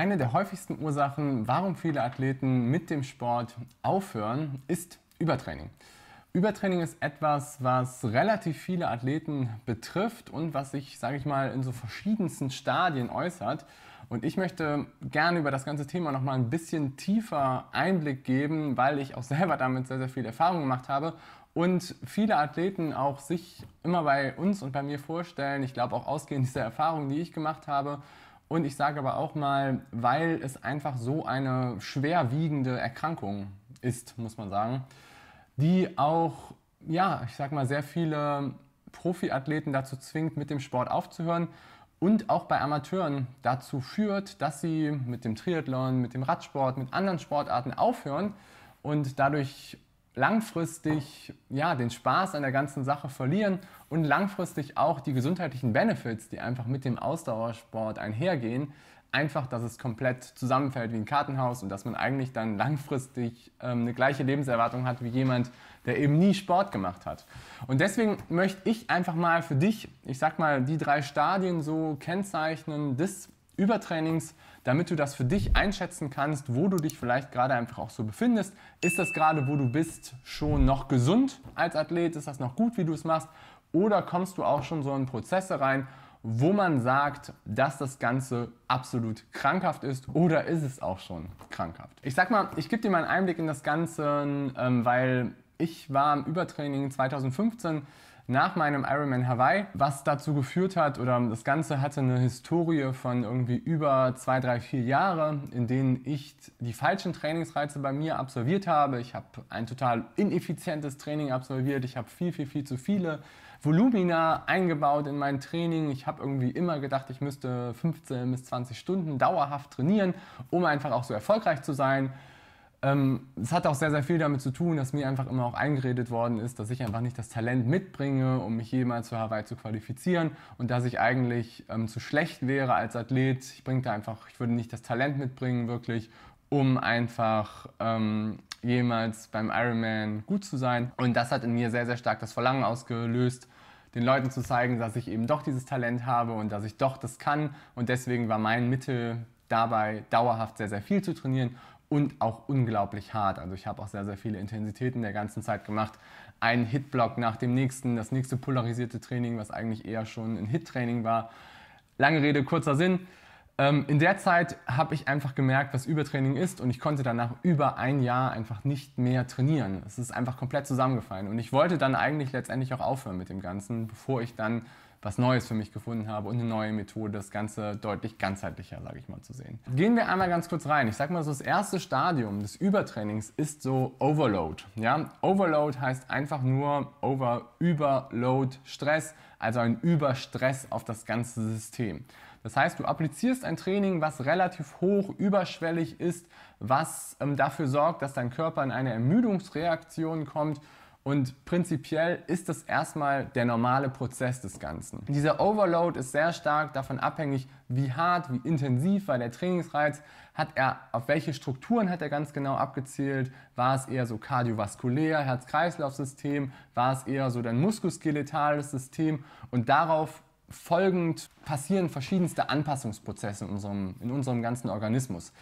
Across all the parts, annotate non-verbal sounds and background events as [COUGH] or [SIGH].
Eine der häufigsten Ursachen, warum viele Athleten mit dem Sport aufhören, ist Übertraining. Übertraining ist etwas, was relativ viele Athleten betrifft und was sich, sage ich mal, in so verschiedensten Stadien äußert. Und ich möchte gerne über das ganze Thema nochmal ein bisschen tiefer Einblick geben, weil ich auch selber damit sehr, sehr viel Erfahrung gemacht habe und viele Athleten auch sich immer bei uns und bei mir vorstellen. Ich glaube auch ausgehend dieser Erfahrung, die ich gemacht habe und ich sage aber auch mal, weil es einfach so eine schwerwiegende Erkrankung ist, muss man sagen, die auch, ja, ich sag mal, sehr viele Profiathleten dazu zwingt, mit dem Sport aufzuhören und auch bei Amateuren dazu führt, dass sie mit dem Triathlon, mit dem Radsport, mit anderen Sportarten aufhören und dadurch langfristig ja, den Spaß an der ganzen Sache verlieren und langfristig auch die gesundheitlichen Benefits, die einfach mit dem Ausdauersport einhergehen, einfach, dass es komplett zusammenfällt wie ein Kartenhaus und dass man eigentlich dann langfristig ähm, eine gleiche Lebenserwartung hat wie jemand, der eben nie Sport gemacht hat. Und deswegen möchte ich einfach mal für dich, ich sag mal, die drei Stadien so kennzeichnen des Übertrainings damit du das für dich einschätzen kannst, wo du dich vielleicht gerade einfach auch so befindest. Ist das gerade, wo du bist, schon noch gesund als Athlet? Ist das noch gut, wie du es machst? Oder kommst du auch schon so in Prozesse rein, wo man sagt, dass das Ganze absolut krankhaft ist oder ist es auch schon krankhaft? Ich sag mal, ich gebe dir mal einen Einblick in das Ganze, ähm, weil ich war im Übertraining 2015 nach meinem Ironman Hawaii, was dazu geführt hat, oder das Ganze hatte eine Historie von irgendwie über zwei, drei, vier Jahre, in denen ich die falschen Trainingsreize bei mir absolviert habe. Ich habe ein total ineffizientes Training absolviert. Ich habe viel, viel, viel zu viele Volumina eingebaut in mein Training. Ich habe irgendwie immer gedacht, ich müsste 15 bis 20 Stunden dauerhaft trainieren, um einfach auch so erfolgreich zu sein. Ähm, es hat auch sehr, sehr viel damit zu tun, dass mir einfach immer auch eingeredet worden ist, dass ich einfach nicht das Talent mitbringe, um mich jemals für Hawaii zu qualifizieren und dass ich eigentlich ähm, zu schlecht wäre als Athlet. Ich bringe da einfach, ich würde nicht das Talent mitbringen, wirklich, um einfach ähm, jemals beim Ironman gut zu sein. Und das hat in mir sehr, sehr stark das Verlangen ausgelöst, den Leuten zu zeigen, dass ich eben doch dieses Talent habe und dass ich doch das kann. Und deswegen war mein Mittel dabei dauerhaft sehr, sehr viel zu trainieren und auch unglaublich hart. Also ich habe auch sehr, sehr viele Intensitäten der ganzen Zeit gemacht. Ein Hitblock nach dem nächsten, das nächste polarisierte Training, was eigentlich eher schon ein Hit-Training war. Lange Rede, kurzer Sinn. Ähm, in der Zeit habe ich einfach gemerkt, was Übertraining ist und ich konnte danach über ein Jahr einfach nicht mehr trainieren. Es ist einfach komplett zusammengefallen und ich wollte dann eigentlich letztendlich auch aufhören mit dem Ganzen, bevor ich dann was Neues für mich gefunden habe und eine neue Methode, das Ganze deutlich ganzheitlicher, sage ich mal, zu sehen. Gehen wir einmal ganz kurz rein. Ich sage mal so, das erste Stadium des Übertrainings ist so Overload. Ja? Overload heißt einfach nur Over, Überload, Stress, also ein Überstress auf das ganze System. Das heißt, du applizierst ein Training, was relativ hoch überschwellig ist, was ähm, dafür sorgt, dass dein Körper in eine Ermüdungsreaktion kommt und prinzipiell ist das erstmal der normale Prozess des Ganzen. Dieser Overload ist sehr stark davon abhängig, wie hart, wie intensiv war der Trainingsreiz, hat er, auf welche Strukturen hat er ganz genau abgezielt, war es eher so kardiovaskulär, Herz-Kreislauf-System, war es eher so dein muskoskeletales System und darauf folgend passieren verschiedenste Anpassungsprozesse in unserem, in unserem ganzen Organismus.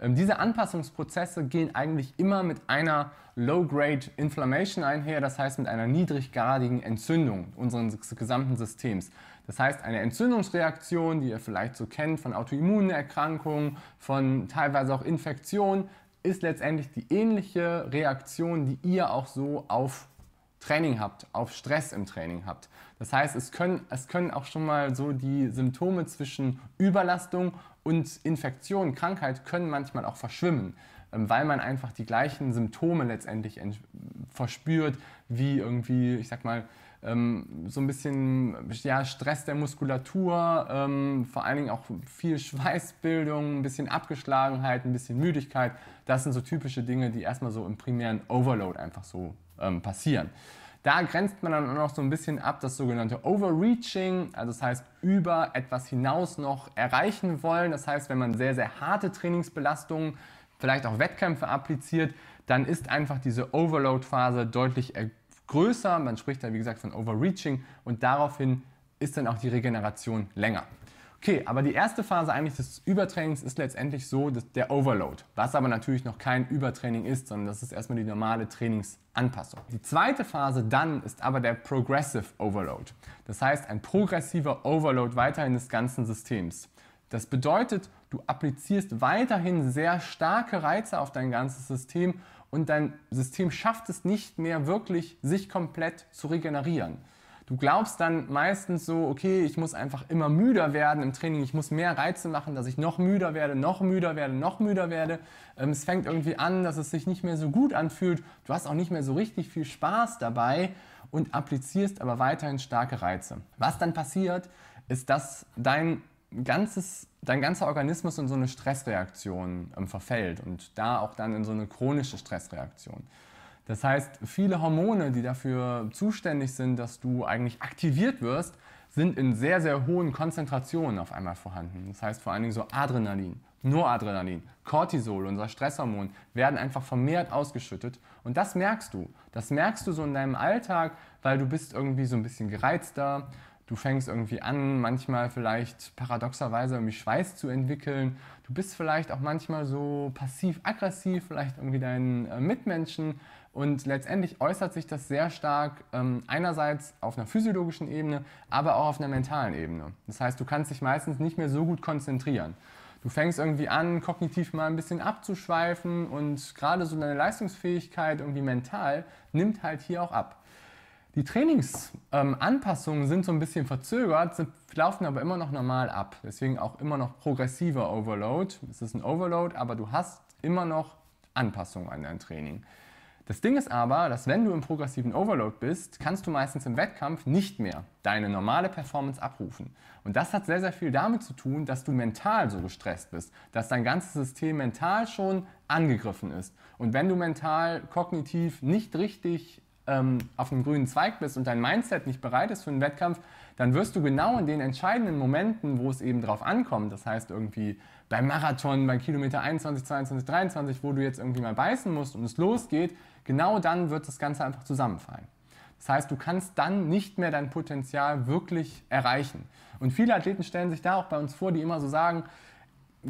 Ähm, diese Anpassungsprozesse gehen eigentlich immer mit einer Low-Grade Inflammation einher, das heißt mit einer niedriggradigen Entzündung unseres gesamten Systems. Das heißt, eine Entzündungsreaktion, die ihr vielleicht so kennt von Autoimmunerkrankungen, von teilweise auch Infektionen, ist letztendlich die ähnliche Reaktion, die ihr auch so auf Training habt, auf Stress im Training habt. Das heißt, es können, es können auch schon mal so die Symptome zwischen Überlastung und Infektion, Krankheit können manchmal auch verschwimmen, ähm, weil man einfach die gleichen Symptome letztendlich verspürt, wie irgendwie, ich sag mal, ähm, so ein bisschen ja, Stress der Muskulatur, ähm, vor allen Dingen auch viel Schweißbildung, ein bisschen Abgeschlagenheit, ein bisschen Müdigkeit. Das sind so typische Dinge, die erstmal so im primären Overload einfach so passieren. Da grenzt man dann auch noch so ein bisschen ab das sogenannte Overreaching, also das heißt über etwas hinaus noch erreichen wollen. Das heißt, wenn man sehr, sehr harte Trainingsbelastungen, vielleicht auch Wettkämpfe appliziert, dann ist einfach diese Overload-Phase deutlich äh, größer. Man spricht da, wie gesagt, von Overreaching und daraufhin ist dann auch die Regeneration länger. Okay, aber die erste Phase eigentlich des Übertrainings ist letztendlich so dass der Overload, was aber natürlich noch kein Übertraining ist, sondern das ist erstmal die normale Trainingsanpassung. Die zweite Phase dann ist aber der Progressive Overload. Das heißt ein progressiver Overload weiterhin des ganzen Systems. Das bedeutet, du applizierst weiterhin sehr starke Reize auf dein ganzes System und dein System schafft es nicht mehr wirklich, sich komplett zu regenerieren. Du glaubst dann meistens so, okay, ich muss einfach immer müder werden im Training, ich muss mehr Reize machen, dass ich noch müder werde, noch müder werde, noch müder werde. Ähm, es fängt irgendwie an, dass es sich nicht mehr so gut anfühlt. Du hast auch nicht mehr so richtig viel Spaß dabei und applizierst aber weiterhin starke Reize. Was dann passiert, ist, dass dein ganzes, dein ganzer Organismus in so eine Stressreaktion ähm, verfällt und da auch dann in so eine chronische Stressreaktion. Das heißt, viele Hormone, die dafür zuständig sind, dass du eigentlich aktiviert wirst, sind in sehr, sehr hohen Konzentrationen auf einmal vorhanden. Das heißt vor allen Dingen so Adrenalin, Noradrenalin, Cortisol, unser Stresshormon, werden einfach vermehrt ausgeschüttet. Und das merkst du. Das merkst du so in deinem Alltag, weil du bist irgendwie so ein bisschen gereizter. Du fängst irgendwie an, manchmal vielleicht paradoxerweise irgendwie Schweiß zu entwickeln du bist vielleicht auch manchmal so passiv-aggressiv, vielleicht irgendwie deinen äh, Mitmenschen. Und letztendlich äußert sich das sehr stark ähm, einerseits auf einer physiologischen Ebene, aber auch auf einer mentalen Ebene. Das heißt, du kannst dich meistens nicht mehr so gut konzentrieren. Du fängst irgendwie an, kognitiv mal ein bisschen abzuschweifen und gerade so deine Leistungsfähigkeit irgendwie mental nimmt halt hier auch ab. Die Trainingsanpassungen ähm, sind so ein bisschen verzögert, sind, laufen aber immer noch normal ab. Deswegen auch immer noch progressiver Overload. Es ist ein Overload, aber du hast immer noch Anpassungen an dein Training. Das Ding ist aber, dass wenn du im progressiven Overload bist, kannst du meistens im Wettkampf nicht mehr deine normale Performance abrufen. Und das hat sehr, sehr viel damit zu tun, dass du mental so gestresst bist, dass dein ganzes System mental schon angegriffen ist. Und wenn du mental, kognitiv nicht richtig ähm, auf einem grünen Zweig bist und dein Mindset nicht bereit ist für einen Wettkampf, dann wirst du genau in den entscheidenden Momenten, wo es eben drauf ankommt, das heißt irgendwie beim Marathon, bei Kilometer 21, 22, 23, wo du jetzt irgendwie mal beißen musst und es losgeht, genau dann wird das Ganze einfach zusammenfallen. Das heißt, du kannst dann nicht mehr dein Potenzial wirklich erreichen. Und viele Athleten stellen sich da auch bei uns vor, die immer so sagen,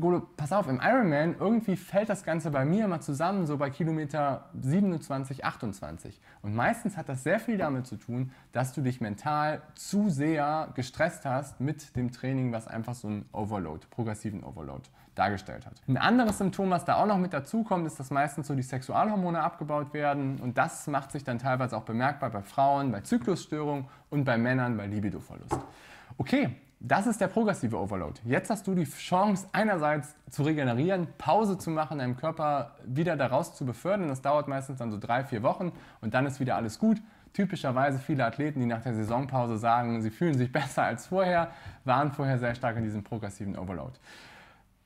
Golo, pass auf, im Ironman irgendwie fällt das Ganze bei mir immer zusammen, so bei Kilometer 27, 28. Und meistens hat das sehr viel damit zu tun, dass du dich mental zu sehr gestresst hast mit dem Training, was einfach so einen Overload, progressiven Overload dargestellt hat. Ein anderes Symptom, was da auch noch mit dazu kommt, ist, dass meistens so die Sexualhormone abgebaut werden und das macht sich dann teilweise auch bemerkbar bei Frauen, bei Zyklusstörungen und bei Männern bei Libidoverlust. Okay, das ist der progressive Overload. Jetzt hast du die Chance, einerseits zu regenerieren, Pause zu machen, deinem Körper wieder daraus zu befördern. Das dauert meistens dann so drei, vier Wochen und dann ist wieder alles gut. Typischerweise viele Athleten, die nach der Saisonpause sagen, sie fühlen sich [LAUGHS] besser als vorher, waren vorher sehr stark in diesem progressiven Overload.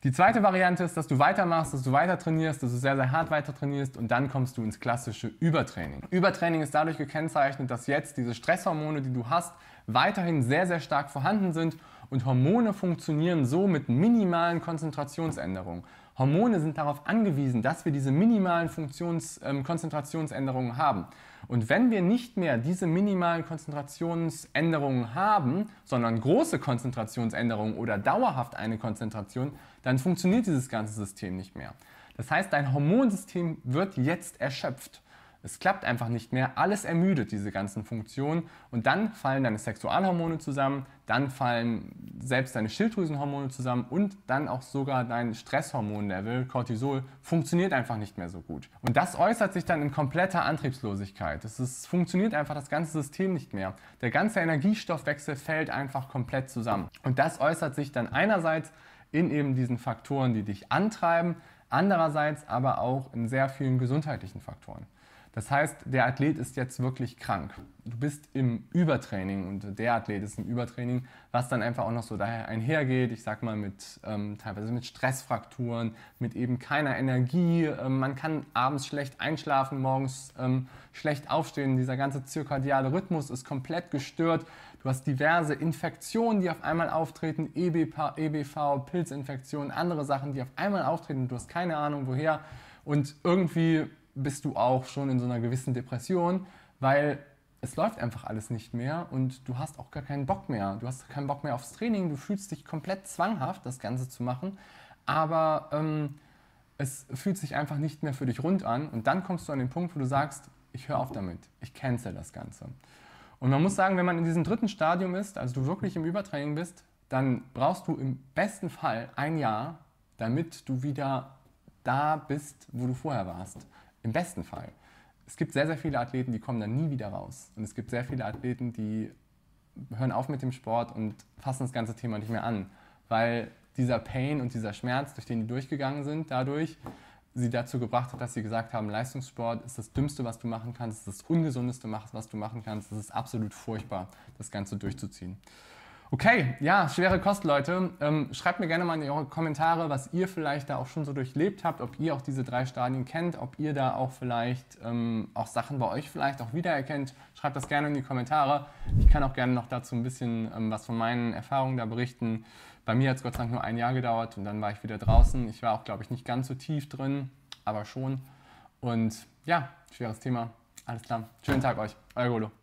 Die zweite Variante ist, dass du weitermachst, dass du weiter trainierst, dass du sehr, sehr hart weiter trainierst und dann kommst du ins klassische Übertraining. Übertraining ist dadurch gekennzeichnet, dass jetzt diese Stresshormone, die du hast, weiterhin sehr, sehr stark vorhanden sind und Hormone funktionieren so mit minimalen Konzentrationsänderungen. Hormone sind darauf angewiesen, dass wir diese minimalen Funktions, ähm, Konzentrationsänderungen haben. Und wenn wir nicht mehr diese minimalen Konzentrationsänderungen haben, sondern große Konzentrationsänderungen oder dauerhaft eine Konzentration, dann funktioniert dieses ganze System nicht mehr. Das heißt, dein Hormonsystem wird jetzt erschöpft. Es klappt einfach nicht mehr, alles ermüdet diese ganzen Funktionen und dann fallen deine Sexualhormone zusammen, dann fallen selbst deine Schilddrüsenhormone zusammen und dann auch sogar dein Stresshormonlevel, Cortisol, funktioniert einfach nicht mehr so gut. Und das äußert sich dann in kompletter Antriebslosigkeit. Es ist, funktioniert einfach das ganze System nicht mehr. Der ganze Energiestoffwechsel fällt einfach komplett zusammen. Und das äußert sich dann einerseits in eben diesen Faktoren, die dich antreiben, andererseits aber auch in sehr vielen gesundheitlichen Faktoren. Das heißt, der Athlet ist jetzt wirklich krank. Du bist im Übertraining und der Athlet ist im Übertraining, was dann einfach auch noch so daher einhergeht. Ich sag mal mit ähm, teilweise mit Stressfrakturen, mit eben keiner Energie. Ähm, man kann abends schlecht einschlafen, morgens ähm, schlecht aufstehen. Dieser ganze zirkadiale Rhythmus ist komplett gestört. Du hast diverse Infektionen, die auf einmal auftreten, EBV, e EBV Pilzinfektionen, andere Sachen, die auf einmal auftreten. Du hast keine Ahnung woher und irgendwie bist du auch schon in so einer gewissen Depression, weil es läuft einfach alles nicht mehr und du hast auch gar keinen Bock mehr. Du hast keinen Bock mehr aufs Training, du fühlst dich komplett zwanghaft, das Ganze zu machen, aber ähm, es fühlt sich einfach nicht mehr für dich rund an und dann kommst du an den Punkt, wo du sagst, ich höre auf damit, ich cancel das Ganze. Und man muss sagen, wenn man in diesem dritten Stadium ist, also du wirklich im Übertraining bist, dann brauchst du im besten Fall ein Jahr, damit du wieder da bist, wo du vorher warst. Im besten Fall. Es gibt sehr, sehr viele Athleten, die kommen dann nie wieder raus. Und es gibt sehr viele Athleten, die hören auf mit dem Sport und fassen das ganze Thema nicht mehr an, weil dieser Pain und dieser Schmerz, durch den die durchgegangen sind, dadurch sie dazu gebracht hat, dass sie gesagt haben, Leistungssport ist das Dümmste, was du machen kannst, ist das Ungesundeste, was du machen kannst, es ist absolut furchtbar, das Ganze durchzuziehen. Okay, ja, schwere Kost, Leute. Ähm, schreibt mir gerne mal in eure Kommentare, was ihr vielleicht da auch schon so durchlebt habt, ob ihr auch diese drei Stadien kennt, ob ihr da auch vielleicht ähm, auch Sachen bei euch vielleicht auch wiedererkennt. Schreibt das gerne in die Kommentare. Ich kann auch gerne noch dazu ein bisschen ähm, was von meinen Erfahrungen da berichten. Bei mir hat es Gott sei Dank nur ein Jahr gedauert und dann war ich wieder draußen. Ich war auch, glaube ich, nicht ganz so tief drin, aber schon. Und ja, schweres Thema. Alles klar. Schönen Tag euch. Euer Golo.